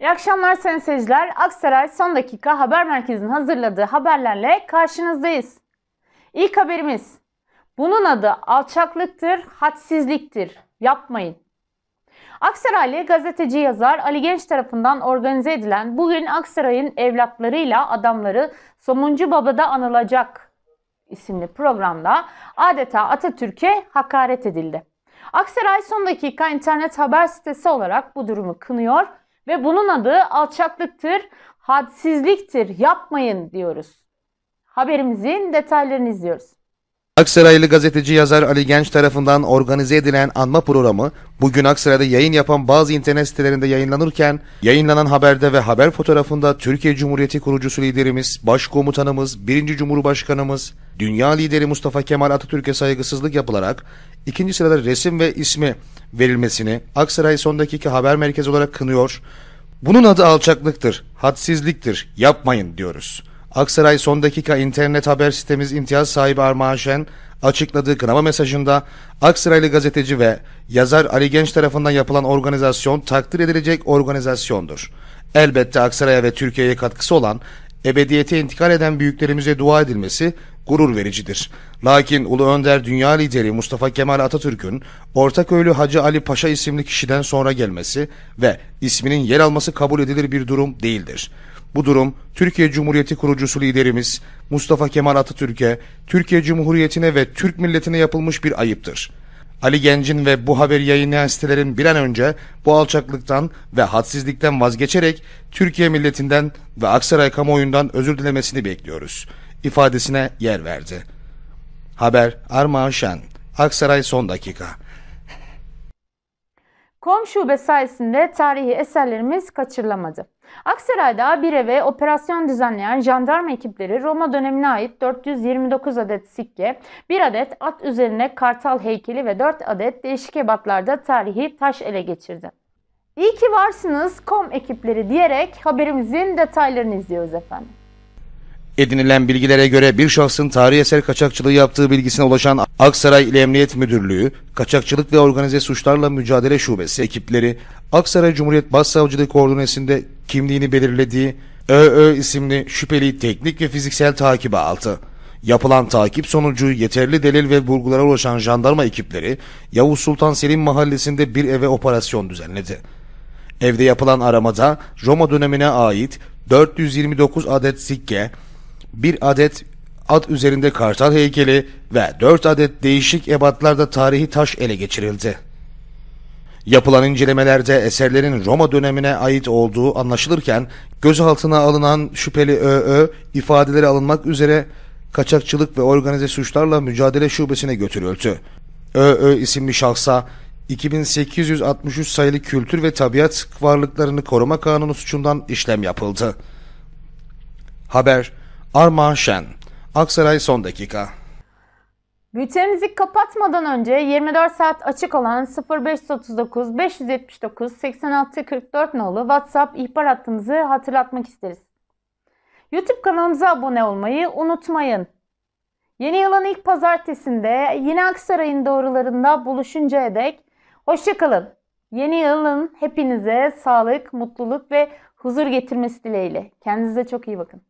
İyi akşamlar sayın seyirciler. Aksaray Son Dakika Haber Merkezi'nin hazırladığı haberlerle karşınızdayız. İlk haberimiz. Bunun adı alçaklıktır, hadsizliktir. Yapmayın. Aksaraylı gazeteci yazar Ali Genç tarafından organize edilen bugün Aksaray'ın evlatlarıyla adamları Somuncu Baba'da anılacak isimli programda adeta Atatürk'e hakaret edildi. Aksaray son dakika internet haber sitesi olarak bu durumu kınıyor ve bunun adı alçaklıktır, hadsizliktir, yapmayın diyoruz. Haberimizin detaylarını izliyoruz. Aksaraylı gazeteci yazar Ali Genç tarafından organize edilen anma programı bugün Aksaray'da yayın yapan bazı internet sitelerinde yayınlanırken yayınlanan haberde ve haber fotoğrafında Türkiye Cumhuriyeti kurucusu liderimiz, başkomutanımız, birinci cumhurbaşkanımız, dünya lideri Mustafa Kemal Atatürk'e saygısızlık yapılarak İkinci sırada resim ve ismi verilmesini Aksaray son dakika haber merkezi olarak kınıyor. Bunun adı alçaklıktır, hadsizliktir, yapmayın diyoruz. Aksaray son dakika internet haber sitemiz imtiyaz sahibi Armağan Şen açıkladığı kınama mesajında Aksaraylı gazeteci ve yazar Ali Genç tarafından yapılan organizasyon takdir edilecek organizasyondur. Elbette Aksaray'a ve Türkiye'ye katkısı olan ebediyete intikal eden büyüklerimize dua edilmesi gurur vericidir. Lakin Ulu Önder Dünya Lideri Mustafa Kemal Atatürk'ün Ortaköylü Hacı Ali Paşa isimli kişiden sonra gelmesi ve isminin yer alması kabul edilir bir durum değildir. Bu durum Türkiye Cumhuriyeti kurucusu liderimiz Mustafa Kemal Atatürk'e, Türkiye Cumhuriyeti'ne ve Türk milletine yapılmış bir ayıptır.'' Ali Genc'in ve bu haberi yayınlayan sitelerin bir an önce bu alçaklıktan ve hadsizlikten vazgeçerek Türkiye milletinden ve Aksaray kamuoyundan özür dilemesini bekliyoruz ifadesine yer verdi. Haber Armağan Şen, Aksaray son dakika. Kom şube sayesinde tarihi eserlerimiz kaçırılamadı. Aksaray'da bir eve operasyon düzenleyen jandarma ekipleri Roma dönemine ait 429 adet sikke, 1 adet at üzerine kartal heykeli ve 4 adet değişik ebatlarda tarihi taş ele geçirdi. İyi ki varsınız kom ekipleri diyerek haberimizin detaylarını izliyoruz efendim. Edinilen bilgilere göre bir şahsın tarihi eser kaçakçılığı yaptığı bilgisine ulaşan Aksaray İl Emniyet Müdürlüğü, Kaçakçılık ve Organize Suçlarla Mücadele Şubesi ekipleri, Aksaray Cumhuriyet Başsavcılığı Koordinesi'nde kimliğini belirlediği ÖÖ isimli şüpheli teknik ve fiziksel takibe altı. Yapılan takip sonucu yeterli delil ve bulgulara ulaşan jandarma ekipleri Yavuz Sultan Selim mahallesinde bir eve operasyon düzenledi. Evde yapılan aramada Roma dönemine ait 429 adet sikke, bir adet at üzerinde kartal heykeli ve dört adet değişik ebatlarda tarihi taş ele geçirildi. Yapılan incelemelerde eserlerin Roma dönemine ait olduğu anlaşılırken gözaltına alınan şüpheli ÖÖ ifadeleri alınmak üzere kaçakçılık ve organize suçlarla mücadele şubesine götürüldü. ÖÖ isimli şahsa 2863 sayılı kültür ve tabiat varlıklarını koruma kanunu suçundan işlem yapıldı. Haber Armağan Şen. Aksaray son dakika. Bültenimizi kapatmadan önce 24 saat açık olan 0539 579 8644 44 nolu WhatsApp ihbar hattımızı hatırlatmak isteriz. YouTube kanalımıza abone olmayı unutmayın. Yeni yılın ilk pazartesinde yine Aksaray'ın doğrularında buluşuncaya dek hoşçakalın. Yeni yılın hepinize sağlık, mutluluk ve huzur getirmesi dileğiyle. Kendinize çok iyi bakın.